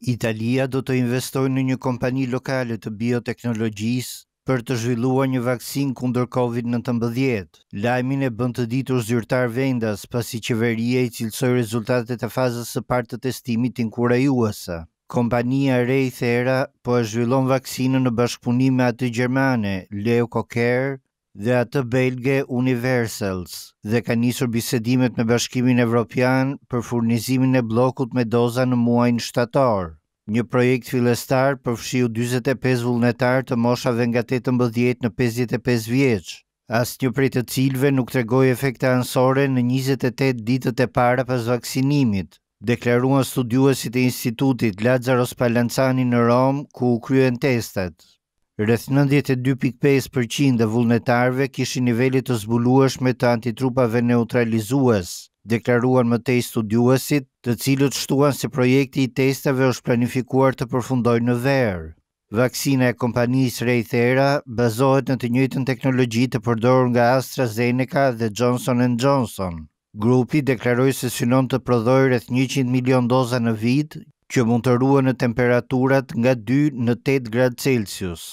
Italia do të investojë në një kompani lokale të bioteknologjisë për të zhvilluar një vaksin kundër COVID-19. Lajmin e bën të ditur zyrtar vendas pasi qeveria i cilsoi rezultatet e fazës së parë të testimit inkurajuese. Kompania Reithera po e zhvillon vaksinën në bashkëpunim me atë gjermane Leucocare, dhe atë belge Universals dhe ka nisur bisedimet me bashkimin evropian për furnizimin e blokut me doza në muajnë shtator. Një projekt filestar përfshiu 25 vullnetar të moshave nga 18 në 55 vjeq, as një prej të cilve nuk të regoj efekte ansore në 28 ditët e para pas vaksinimit. Deklaruan studiuesit e institutit Lazaro Spallanzani në Rom, ku u kryen testet. Rëth 92.5% e vullnetarve kishë nivellit të zbuluash me të antitrupave neutralizuas, deklaruan më te i studiuasit të cilët shtuan se projekti i testave është planifikuar të përfundoj në verë. Vaksina e kompanijës Rejthera bazohet në të njëjtën teknologji të përdorur nga AstraZeneca dhe Johnson Johnson. Grupi deklaroi se synon të prodhojë rreth 100 milion doza në vit, që mund të ruhen në temperaturat nga 2 në 8 gradë Celsius.